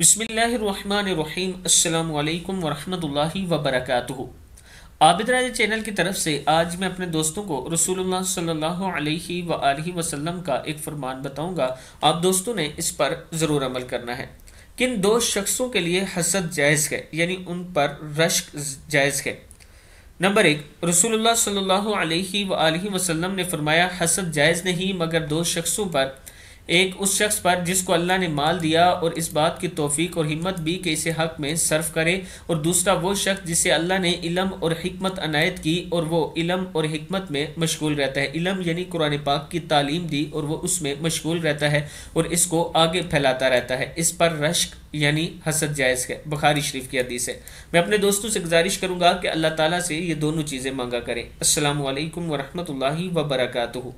بسم اللہ الرحمن الرحیم السلام علیکم ورحمۃ اللہ وبرکاتہ عابد راج چینل کی طرف سے آج میں اپنے دوستوں کو رسول اللہ صلی اللہ علیہ وآلہ وسلم کا ایک فرمان بتاؤں گا آپ دوستوں نے اس پر ضرور عمل کرنا ہے کن دو شخصوں کے لیے حسد جائز ہے یعنی ان پر رشک جائز ہے نمبر ایک رسول اللہ صلی اللہ علیہ وآلہ وسلم نے فرمایا حسد جائز نہیں مگر دو شخصوں پر ایک اس شخص پر جس کو اللہ نے مال دیا اور اس بات کی توفیق اور ہمت بھی کہ اسے حق میں صرف کرے اور دوسرا وہ شخص جسے اللہ نے علم اور حکمت عنایت کی اور وہ علم اور حکمت میں مشغول رہتا ہے علم یعنی قرآن پاک کی تعلیم دی اور وہ اس میں مشغول رہتا ہے اور اس کو آگے پھیلاتا رہتا ہے اس پر رشک یعنی حسد جائز ہے بخاری شریف کی حدیث ہے میں اپنے دوستوں سے گزارش کروں گا کہ اللہ تعالیٰ سے یہ دونوں چیزیں مانگا کریں السلام علیکم ورحمۃ اللہ وبرکاتہ